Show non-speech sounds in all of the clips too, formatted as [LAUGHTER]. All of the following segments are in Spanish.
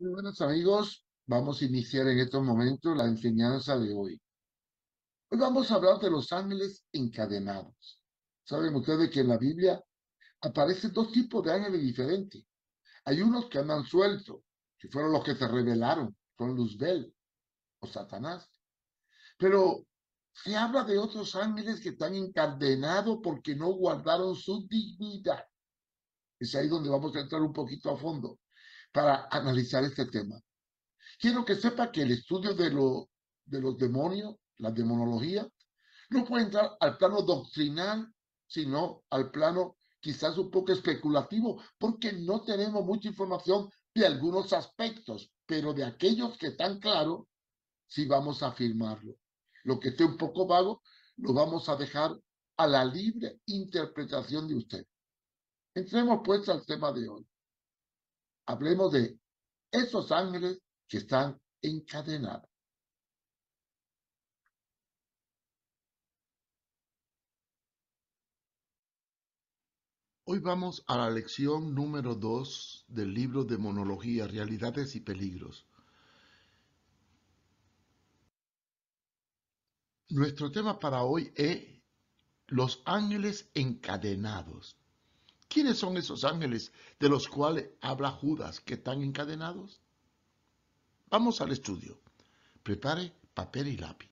Muy buenos amigos, vamos a iniciar en estos momentos la enseñanza de hoy. Hoy vamos a hablar de los ángeles encadenados. Saben ustedes que en la Biblia aparecen dos tipos de ángeles diferentes. Hay unos que andan sueltos, que fueron los que se rebelaron son Luzbel o Satanás. Pero se habla de otros ángeles que están encadenados porque no guardaron su dignidad. Es ahí donde vamos a entrar un poquito a fondo para analizar este tema. Quiero que sepa que el estudio de, los demonios, la demonología, no puede entrar al plano doctrinal, sino al plano quizás un poco especulativo, porque no tenemos mucha información de algunos aspectos, pero de aquellos que están claros, sí vamos a afirmarlo. Lo que esté un poco vago, lo vamos a dejar a la libre interpretación de usted. Entremos pues al tema de hoy hablemos de esos ángeles que están encadenados. Hoy vamos a la lección número 2 del libro de monología, realidades y peligros. Nuestro tema para hoy es los ángeles encadenados. ¿Quiénes son esos ángeles de los cuales habla Judas que están encadenados? Vamos al estudio. Prepare papel y lápiz.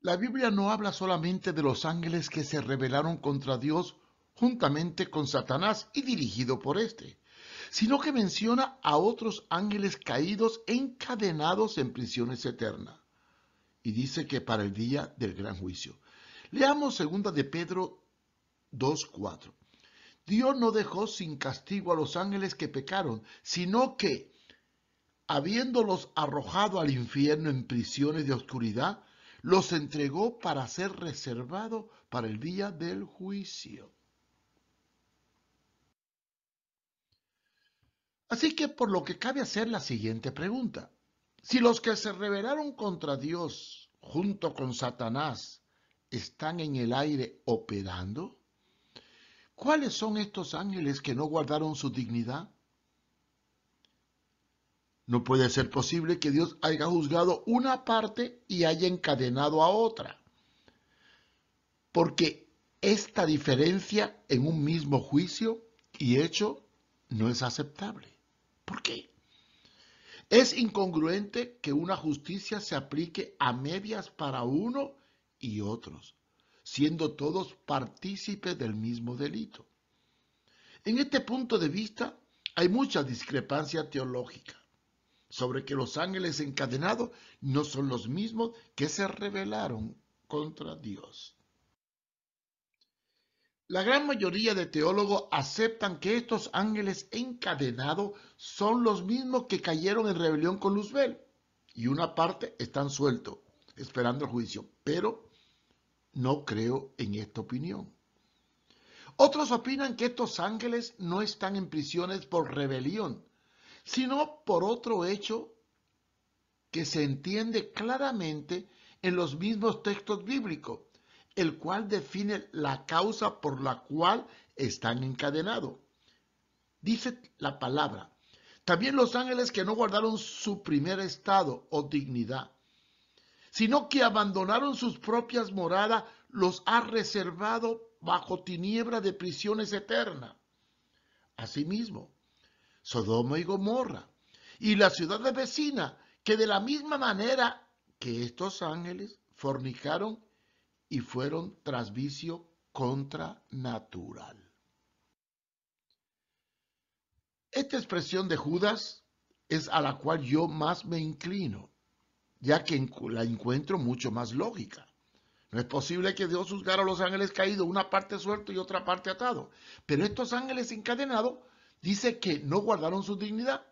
La Biblia no habla solamente de los ángeles que se rebelaron contra Dios juntamente con Satanás y dirigido por éste, sino que menciona a otros ángeles caídos encadenados en prisiones eternas. Y dice que para el día del gran juicio. Leamos segunda de Pedro 2.4. Dios no dejó sin castigo a los ángeles que pecaron, sino que, habiéndolos arrojado al infierno en prisiones de oscuridad, los entregó para ser reservado para el día del juicio. Así que por lo que cabe hacer la siguiente pregunta. Si los que se rebelaron contra Dios junto con Satanás están en el aire operando, ¿Cuáles son estos ángeles que no guardaron su dignidad? No puede ser posible que Dios haya juzgado una parte y haya encadenado a otra, porque esta diferencia en un mismo juicio y hecho no es aceptable. ¿Por qué? Es incongruente que una justicia se aplique a medias para uno y otros siendo todos partícipes del mismo delito. En este punto de vista hay mucha discrepancia teológica sobre que los ángeles encadenados no son los mismos que se rebelaron contra Dios. La gran mayoría de teólogos aceptan que estos ángeles encadenados son los mismos que cayeron en rebelión con Luzbel y una parte están sueltos esperando el juicio, pero no creo en esta opinión. Otros opinan que estos ángeles no están en prisiones por rebelión, sino por otro hecho que se entiende claramente en los mismos textos bíblicos, el cual define la causa por la cual están encadenados. Dice la palabra, también los ángeles que no guardaron su primer estado o dignidad, sino que abandonaron sus propias moradas, los ha reservado bajo tiniebra de prisiones eternas. Asimismo, Sodoma y Gomorra y las ciudades vecinas, que de la misma manera que estos ángeles fornicaron y fueron tras vicio natural. Esta expresión de Judas es a la cual yo más me inclino ya que la encuentro mucho más lógica. No es posible que Dios juzgara a los ángeles caídos, una parte suelto y otra parte atado. Pero estos ángeles encadenados dice que no guardaron su dignidad.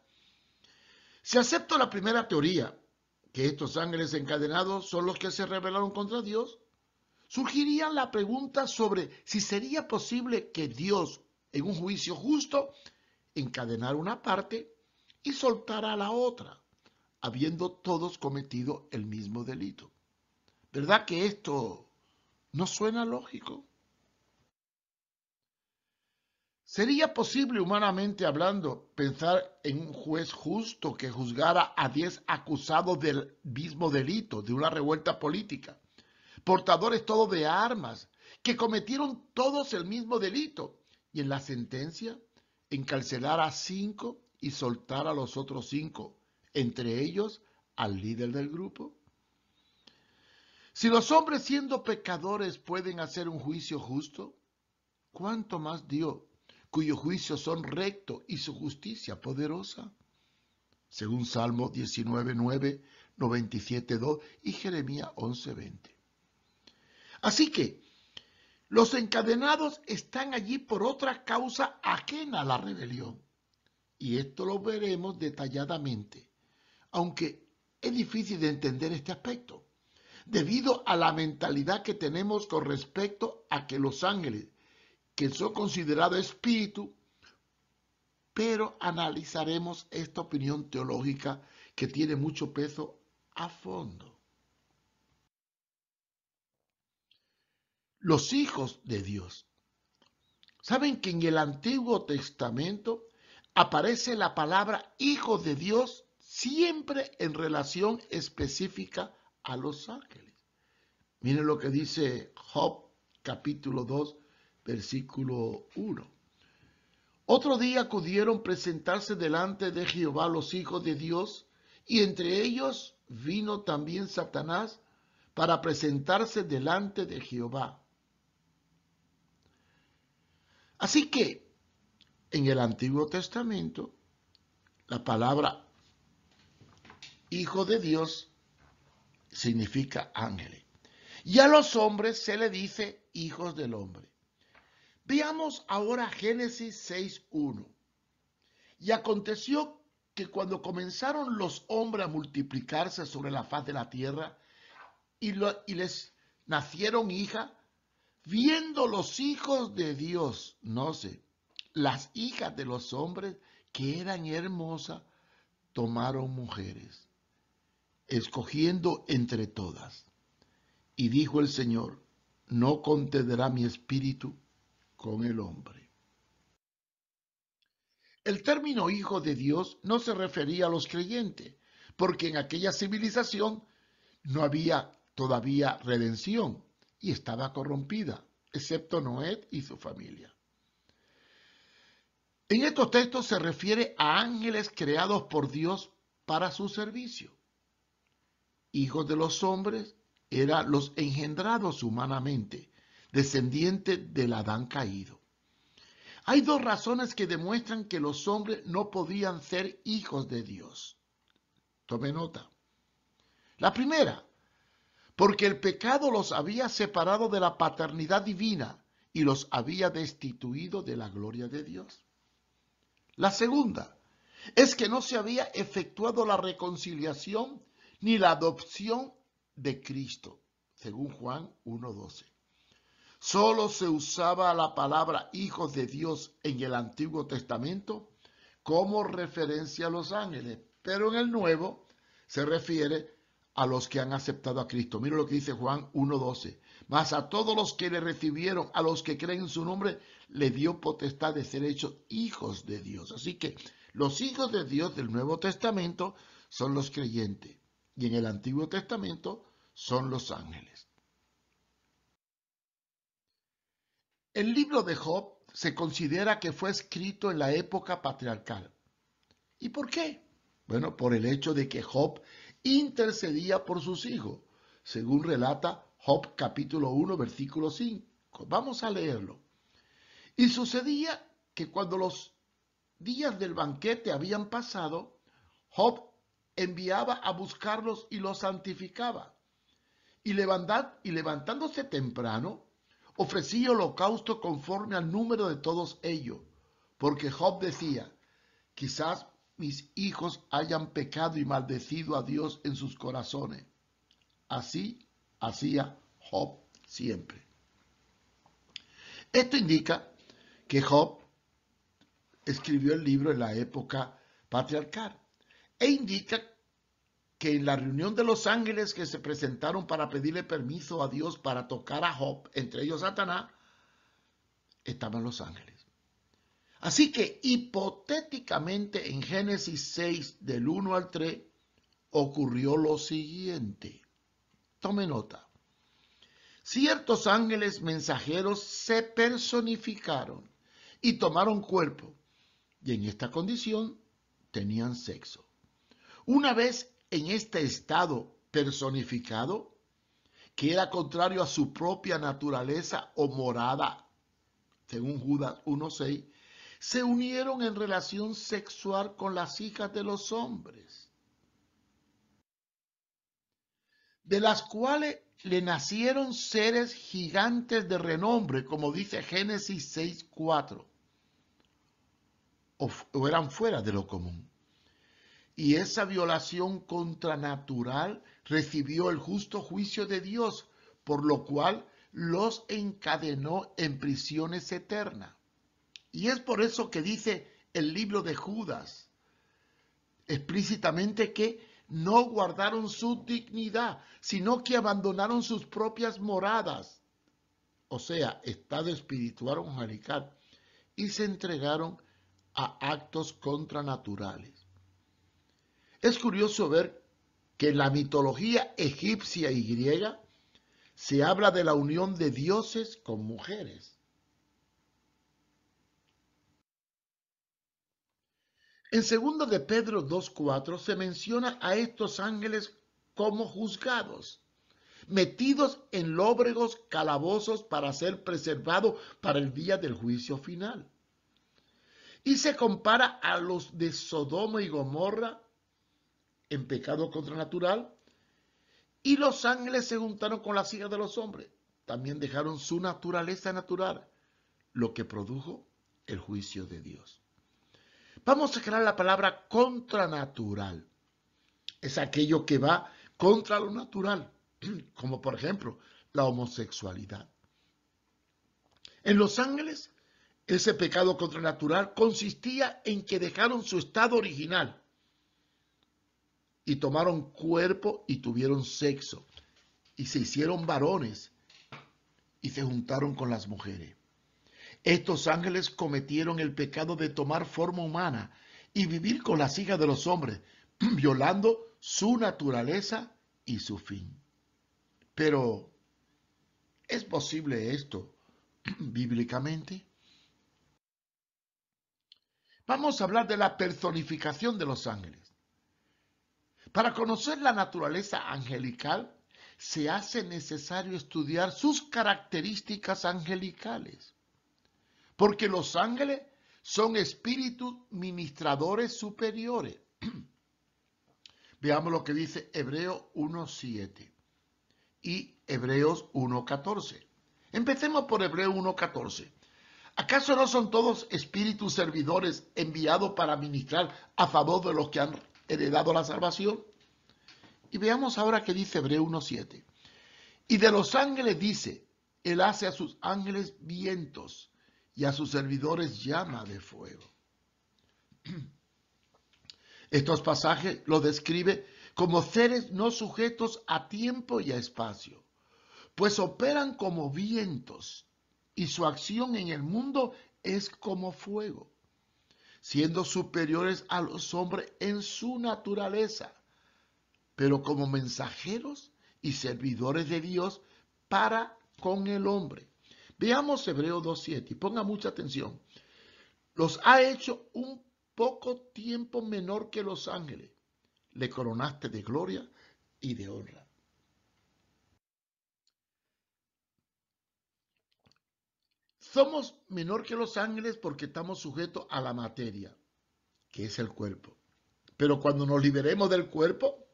Si acepto la primera teoría, que estos ángeles encadenados son los que se rebelaron contra Dios, surgiría la pregunta sobre si sería posible que Dios, en un juicio justo, encadenara una parte y soltara la otra habiendo todos cometido el mismo delito. ¿Verdad que esto no suena lógico? ¿Sería posible humanamente hablando pensar en un juez justo que juzgara a diez acusados del mismo delito, de una revuelta política, portadores todos de armas, que cometieron todos el mismo delito, y en la sentencia encarcelar a cinco y soltar a los otros cinco entre ellos al líder del grupo? Si los hombres siendo pecadores pueden hacer un juicio justo, ¿cuánto más Dios, cuyos juicios son rectos y su justicia poderosa? Según Salmo 19.9, 97.2 y Jeremías 11.20. Así que los encadenados están allí por otra causa ajena a la rebelión. Y esto lo veremos detalladamente aunque es difícil de entender este aspecto, debido a la mentalidad que tenemos con respecto a que los ángeles, que son considerados espíritu, pero analizaremos esta opinión teológica que tiene mucho peso a fondo. Los hijos de Dios. Saben que en el Antiguo Testamento aparece la palabra hijo de Dios siempre en relación específica a los ángeles. Miren lo que dice Job capítulo 2, versículo 1. Otro día acudieron presentarse delante de Jehová los hijos de Dios, y entre ellos vino también Satanás para presentarse delante de Jehová. Así que en el Antiguo Testamento, la palabra Hijo de Dios significa ángeles. Y a los hombres se le dice hijos del hombre. Veamos ahora Génesis 6.1. Y aconteció que cuando comenzaron los hombres a multiplicarse sobre la faz de la tierra y, y les nacieron hijas, viendo los hijos de Dios, no sé, las hijas de los hombres que eran hermosas, tomaron mujeres escogiendo entre todas. Y dijo el Señor, no contenderá mi espíritu con el hombre. El término hijo de Dios no se refería a los creyentes, porque en aquella civilización no había todavía redención y estaba corrompida, excepto Noé y su familia. En estos textos se refiere a ángeles creados por Dios para su servicio hijos de los hombres eran los engendrados humanamente, descendientes del Adán caído. Hay dos razones que demuestran que los hombres no podían ser hijos de Dios. Tome nota. La primera, porque el pecado los había separado de la paternidad divina y los había destituido de la gloria de Dios. La segunda, es que no se había efectuado la reconciliación ni la adopción de Cristo, según Juan 1.12. Solo se usaba la palabra hijos de Dios en el Antiguo Testamento como referencia a los ángeles, pero en el Nuevo se refiere a los que han aceptado a Cristo. Mira lo que dice Juan 1.12. Mas a todos los que le recibieron, a los que creen en su nombre, le dio potestad de ser hechos hijos de Dios. Así que los hijos de Dios del Nuevo Testamento son los creyentes y en el Antiguo Testamento son los ángeles. El libro de Job se considera que fue escrito en la época patriarcal. ¿Y por qué? Bueno, por el hecho de que Job intercedía por sus hijos, según relata Job capítulo 1, versículo 5. Vamos a leerlo. Y sucedía que cuando los días del banquete habían pasado, Job enviaba a buscarlos y los santificaba. Y, y levantándose temprano, ofrecía holocausto conforme al número de todos ellos, porque Job decía, quizás mis hijos hayan pecado y maldecido a Dios en sus corazones. Así hacía Job siempre. Esto indica que Job escribió el libro en la época patriarcal, e indica que en la reunión de los ángeles que se presentaron para pedirle permiso a Dios para tocar a Job, entre ellos Satanás, estaban los ángeles. Así que hipotéticamente en Génesis 6 del 1 al 3 ocurrió lo siguiente. Tome nota. Ciertos ángeles mensajeros se personificaron y tomaron cuerpo y en esta condición tenían sexo. Una vez en este estado personificado, que era contrario a su propia naturaleza o morada, según Judas 1.6, se unieron en relación sexual con las hijas de los hombres, de las cuales le nacieron seres gigantes de renombre, como dice Génesis 6.4, o, eran fuera de lo común y esa violación contranatural recibió el justo juicio de Dios, por lo cual los encadenó en prisiones eternas. Y es por eso que dice el libro de Judas explícitamente que no guardaron su dignidad, sino que abandonaron sus propias moradas, o sea, estado espiritual angelical, y se entregaron a actos contranaturales. Es curioso ver que en la mitología egipcia y griega se habla de la unión de dioses con mujeres. En segundo de Pedro 2.4 se menciona a estos ángeles como juzgados, metidos en lóbregos calabozos para ser preservados para el día del juicio final. Y se compara a los de Sodoma y Gomorra en pecado contranatural, y los ángeles se juntaron con las hijas de los hombres. También dejaron su naturaleza natural, lo que produjo el juicio de Dios. Vamos a crear la palabra contranatural. Es aquello que va contra lo natural, [CLEARS THROAT] como por ejemplo la homosexualidad. En los ángeles, ese pecado contranatural consistía en que dejaron su estado original y tomaron cuerpo y tuvieron sexo, y se hicieron varones, y se juntaron con las mujeres. Estos ángeles cometieron el pecado de tomar forma humana y vivir con las hijas de los hombres, [CLEARS THROAT] violando su naturaleza y su fin. Pero, ¿es posible esto [CLEARS THROAT] bíblicamente? Vamos a hablar de la personificación de los ángeles. Para conocer la naturaleza angelical, se hace necesario estudiar sus características angelicales, porque los ángeles son espíritus ministradores superiores. [CLEARS THROAT] Veamos lo que dice Hebreo 1.7 y Hebreos 1.14. Empecemos por Hebreo 1.14. ¿Acaso no son todos espíritus servidores enviados para ministrar a favor de los que han heredado la salvación. Y veamos ahora qué dice Hebreo 1.7. Y de los ángeles dice, Él hace a sus ángeles vientos y a sus servidores llama de fuego. [CLEARS THROAT] Estos pasajes lo describe como seres no sujetos a tiempo y a espacio, pues operan como vientos y su acción en el mundo es como fuego siendo superiores a los hombres en su naturaleza, pero como mensajeros y servidores de Dios para con el hombre. Veamos Hebreo 2.7 y ponga mucha atención. Los ha hecho un poco tiempo menor que los ángeles. Le coronaste de gloria y de honra. Somos menor que los ángeles porque estamos sujetos a la materia, que es el cuerpo. Pero cuando nos liberemos del cuerpo,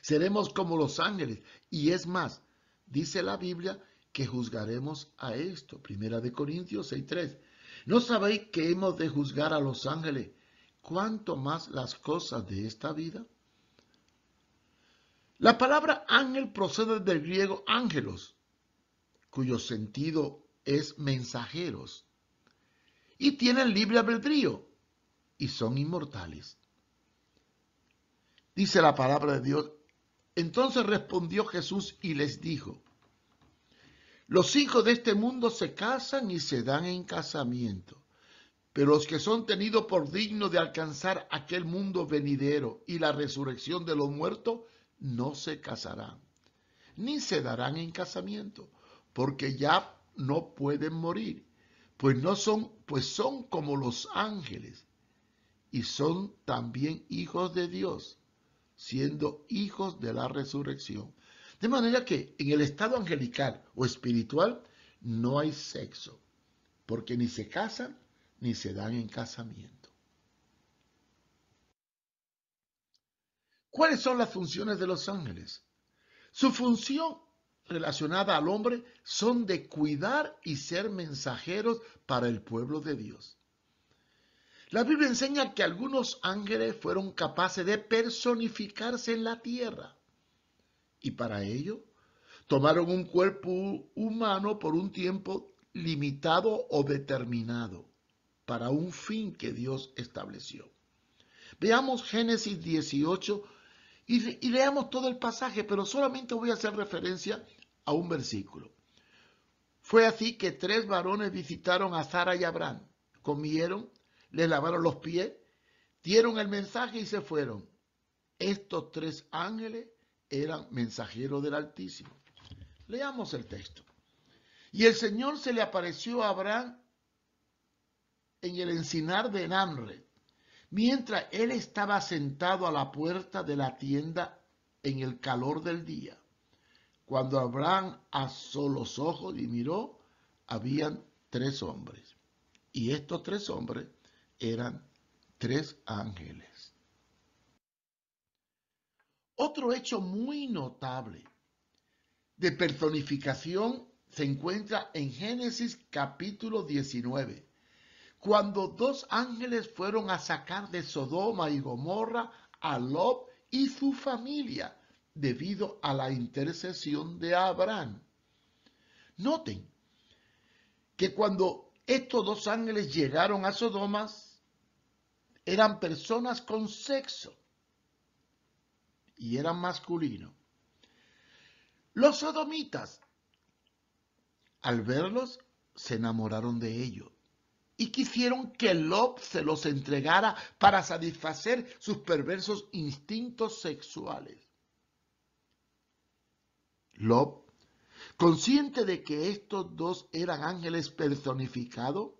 seremos como los ángeles. Y es más, dice la Biblia que juzgaremos a esto. Primera de Corintios 6.3. ¿No sabéis que hemos de juzgar a los ángeles? ¿Cuánto más las cosas de esta vida? La palabra ángel procede del griego ángelos, cuyo sentido es mensajeros. Y tienen libre albedrío y son inmortales. Dice la palabra de Dios. Entonces respondió Jesús y les dijo, los hijos de este mundo se casan y se dan en casamiento, pero los que son tenidos por dignos de alcanzar aquel mundo venidero y la resurrección de los muertos, no se casarán, ni se darán en casamiento, porque ya no pueden morir, pues no son, pues son como los ángeles y son también hijos de Dios, siendo hijos de la resurrección. De manera que en el estado angelical o espiritual no hay sexo, porque ni se casan ni se dan en casamiento. ¿Cuáles son las funciones de los ángeles? Su función relacionada al hombre son de cuidar y ser mensajeros para el pueblo de Dios. La Biblia enseña que algunos ángeles fueron capaces de personificarse en la tierra. Y para ello, tomaron un cuerpo humano por un tiempo limitado o determinado, para un fin que Dios estableció. Veamos Génesis 18 y, leamos todo el pasaje, pero solamente voy a hacer referencia a un versículo. Fue así que tres varones visitaron a Sara y Abraham, comieron, les lavaron los pies, dieron el mensaje y se fueron. Estos tres ángeles eran mensajeros del Altísimo. Leamos el texto. Y el Señor se le apareció a Abraham en el encinar de Namre, mientras él estaba sentado a la puerta de la tienda en el calor del día. Cuando Abraham asó los ojos y miró, habían tres hombres. Y estos tres hombres eran tres ángeles. Otro hecho muy notable de personificación se encuentra en Génesis capítulo 19, cuando dos ángeles fueron a sacar de Sodoma y Gomorra a Lob y su familia debido a la intercesión de Abraham. Noten que cuando estos dos ángeles llegaron a Sodomas, eran personas con sexo y eran masculinos. Los sodomitas, al verlos, se enamoraron de ellos y quisieron que Lob se los entregara para satisfacer sus perversos instintos sexuales. Lob, consciente de que estos dos eran ángeles personificados,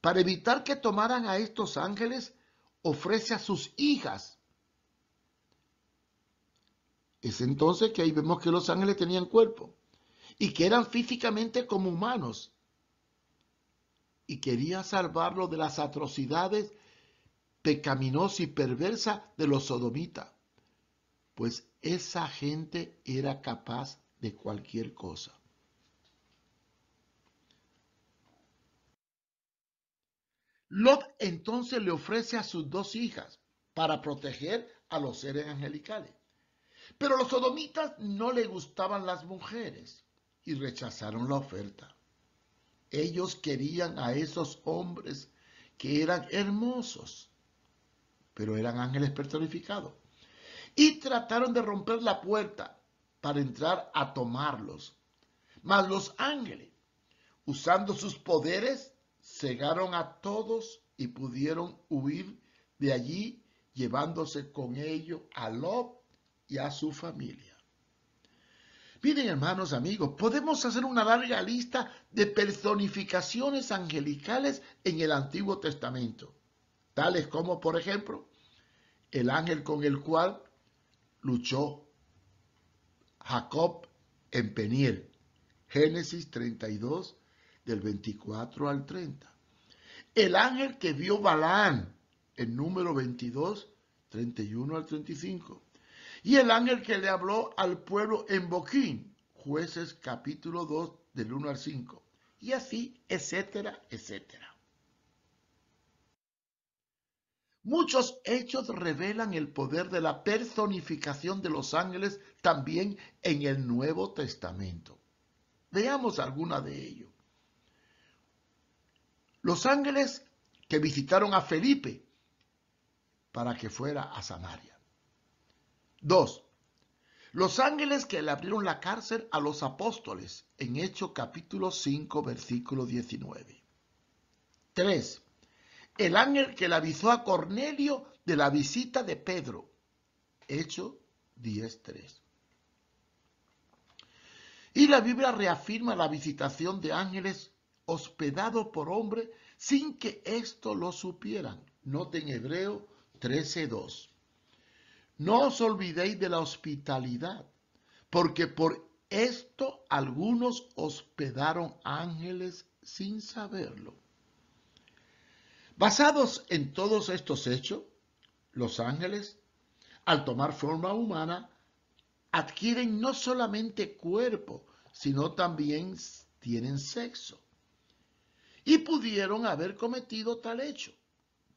para evitar que tomaran a estos ángeles, ofrece a sus hijas. Es entonces que ahí vemos que los ángeles tenían cuerpo y que eran físicamente como humanos. Y quería salvarlo de las atrocidades pecaminosas y perversas de los sodomitas pues esa gente era capaz de cualquier cosa. Lot entonces le ofrece a sus dos hijas para proteger a los seres angelicales. Pero los sodomitas no le gustaban las mujeres y rechazaron la oferta. Ellos querían a esos hombres que eran hermosos, pero eran ángeles personificados y trataron de romper la puerta para entrar a tomarlos. Mas los ángeles, usando sus poderes, cegaron a todos y pudieron huir de allí, llevándose con ellos a Lob y a su familia. Miren, hermanos, amigos, podemos hacer una larga lista de personificaciones angelicales en el Antiguo Testamento, tales como, por ejemplo, el ángel con el cual luchó Jacob en Peniel. Génesis 32, del 24 al 30. El ángel que vio Balaán, en número 22, 31 al 35. Y el ángel que le habló al pueblo en Boquín, jueces capítulo 2, del 1 al 5. Y así, etcétera, etcétera. Muchos hechos revelan el poder de la personificación de los ángeles también en el Nuevo Testamento. Veamos alguna de ellos. Los ángeles que visitaron a Felipe para que fuera a Samaria. Dos, los ángeles que le abrieron la cárcel a los apóstoles en Hechos capítulo 5 versículo 19. 3 el ángel que le avisó a Cornelio de la visita de Pedro. Hecho 10.3. Y la Biblia reafirma la visitación de ángeles hospedados por hombre sin que esto lo supieran. Noten Hebreo 13.2. No os olvidéis de la hospitalidad, porque por esto algunos hospedaron ángeles sin saberlo. Basados en todos estos hechos, los ángeles, al tomar forma humana, adquieren no solamente cuerpo, sino también tienen sexo. Y pudieron haber cometido tal hecho,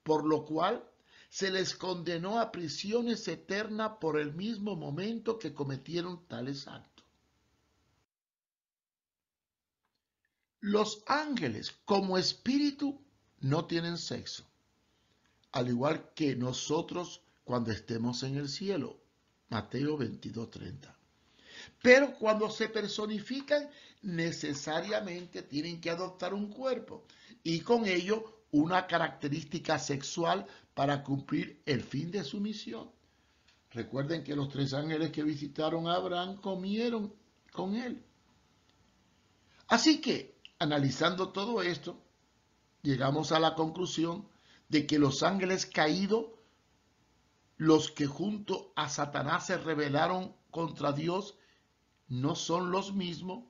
por lo cual se les condenó a prisiones eternas por el mismo momento que cometieron tales actos. Los ángeles, como espíritu, no tienen sexo, al igual que nosotros cuando estemos en el cielo. Mateo 22:30. Pero cuando se personifican, necesariamente tienen que adoptar un cuerpo y con ello una característica sexual para cumplir el fin de su misión. Recuerden que los tres ángeles que visitaron a Abraham comieron con él. Así que, analizando todo esto, llegamos a la conclusión de que los ángeles caídos, los que junto a Satanás se rebelaron contra Dios, no son los mismos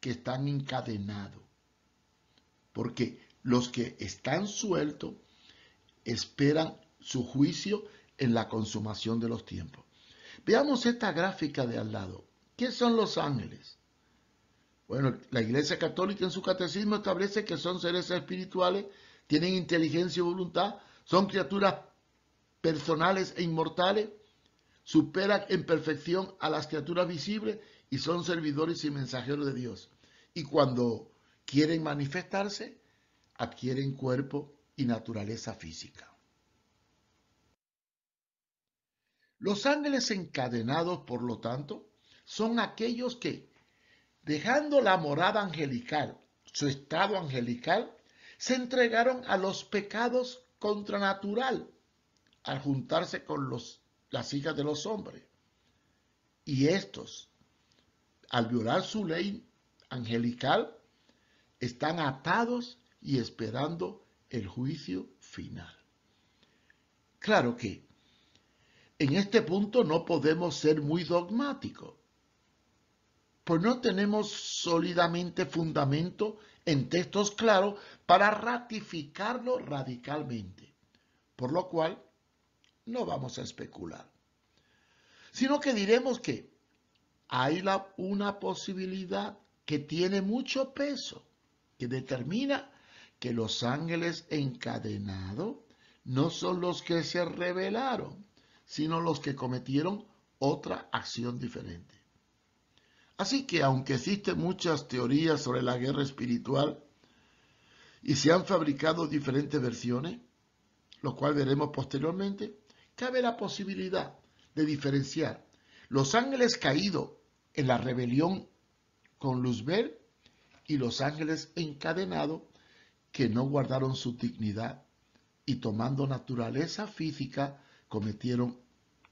que están encadenados. Porque los que están sueltos esperan su juicio en la consumación de los tiempos. Veamos esta gráfica de al lado. ¿Qué son los ángeles? Bueno, la Iglesia Católica en su catecismo establece que son seres espirituales, tienen inteligencia y voluntad, son criaturas personales e inmortales, superan en perfección a las criaturas visibles y son servidores y mensajeros de Dios. Y cuando quieren manifestarse, adquieren cuerpo y naturaleza física. Los ángeles encadenados, por lo tanto, son aquellos que, dejando la morada angelical, su estado angelical, se entregaron a los pecados contranatural al juntarse con las hijas de los hombres. Y estos, al violar su ley angelical, están atados y esperando el juicio final. Claro que en este punto no podemos ser muy dogmáticos, pues no tenemos sólidamente fundamento en textos claros para ratificarlo radicalmente, por lo cual no vamos a especular, sino que diremos que hay una posibilidad que tiene mucho peso, que determina que los ángeles encadenados no son los que se rebelaron, sino los que cometieron otra acción diferente. Así que aunque existen muchas teorías sobre la guerra espiritual y se han fabricado diferentes versiones, lo cual veremos posteriormente, cabe la posibilidad de diferenciar los ángeles caídos en la rebelión con Luzbel y los ángeles encadenados que no guardaron su dignidad y tomando naturaleza física cometieron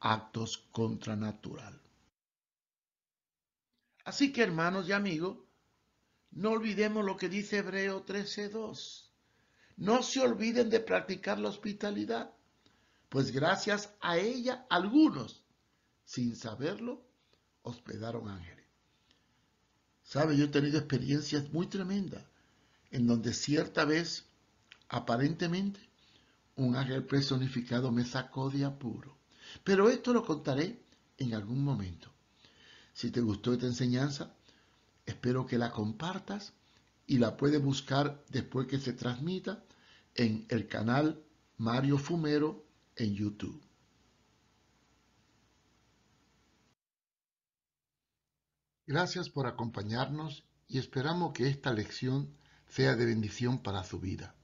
actos natural. Así que hermanos y amigos, no olvidemos lo que dice Hebreo 13.2. No se olviden de practicar la hospitalidad, pues gracias a ella algunos, sin saberlo, hospedaron ángeles. Sabe, yo he tenido experiencias muy tremendas en donde cierta vez, aparentemente, un ángel personificado me sacó de apuro. Pero esto lo contaré en algún momento. Si te gustó esta enseñanza, espero que la compartas y la puedes buscar después que se transmita en el canal Mario Fumero en YouTube. Gracias por acompañarnos y esperamos que esta lección sea de bendición para su vida.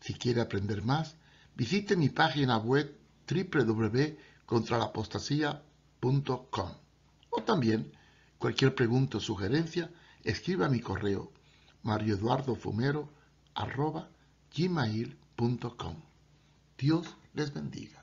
Si quiere aprender más, visite mi página web www.contralapostasía.com. O también, cualquier pregunta o sugerencia, escriba a mi correo marioeduardofumero.gmail.com Dios les bendiga.